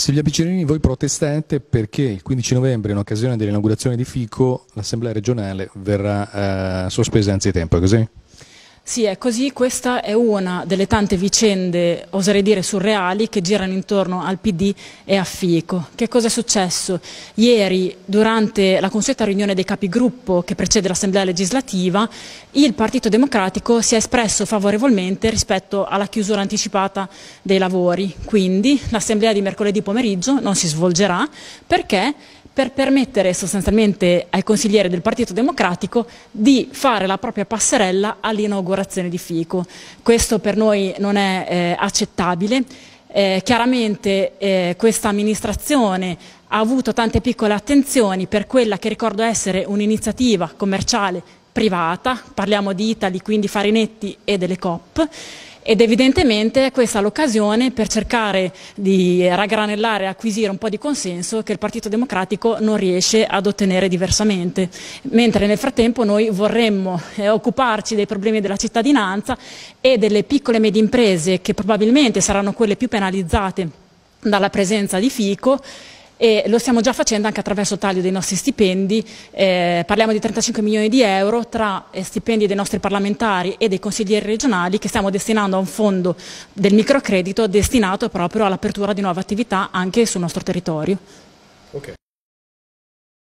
Silvia Piccirini, voi protestate perché il 15 novembre, in occasione dell'inaugurazione di FICO, l'Assemblea regionale verrà eh, sospesa anzitempo, è così? Sì, è così, questa è una delle tante vicende, oserei dire surreali, che girano intorno al PD e a Fico. Che cosa è successo? Ieri, durante la consueta riunione dei capigruppo che precede l'Assemblea legislativa, il Partito Democratico si è espresso favorevolmente rispetto alla chiusura anticipata dei lavori. Quindi l'Assemblea di mercoledì pomeriggio non si svolgerà perché per permettere sostanzialmente ai consiglieri del Partito Democratico di fare la propria passerella all'inaugurazione di FICO. Questo per noi non è eh, accettabile. Eh, chiaramente eh, questa amministrazione ha avuto tante piccole attenzioni per quella che ricordo essere un'iniziativa commerciale privata, parliamo di Itali, quindi Farinetti e delle COP, ed evidentemente questa è l'occasione per cercare di raggranellare e acquisire un po' di consenso che il Partito Democratico non riesce ad ottenere diversamente, mentre nel frattempo noi vorremmo eh, occuparci dei problemi della cittadinanza e delle piccole e medie imprese che probabilmente saranno quelle più penalizzate dalla presenza di FICO e lo stiamo già facendo anche attraverso il taglio dei nostri stipendi, eh, parliamo di 35 milioni di euro tra eh, stipendi dei nostri parlamentari e dei consiglieri regionali che stiamo destinando a un fondo del microcredito destinato proprio all'apertura di nuove attività anche sul nostro territorio.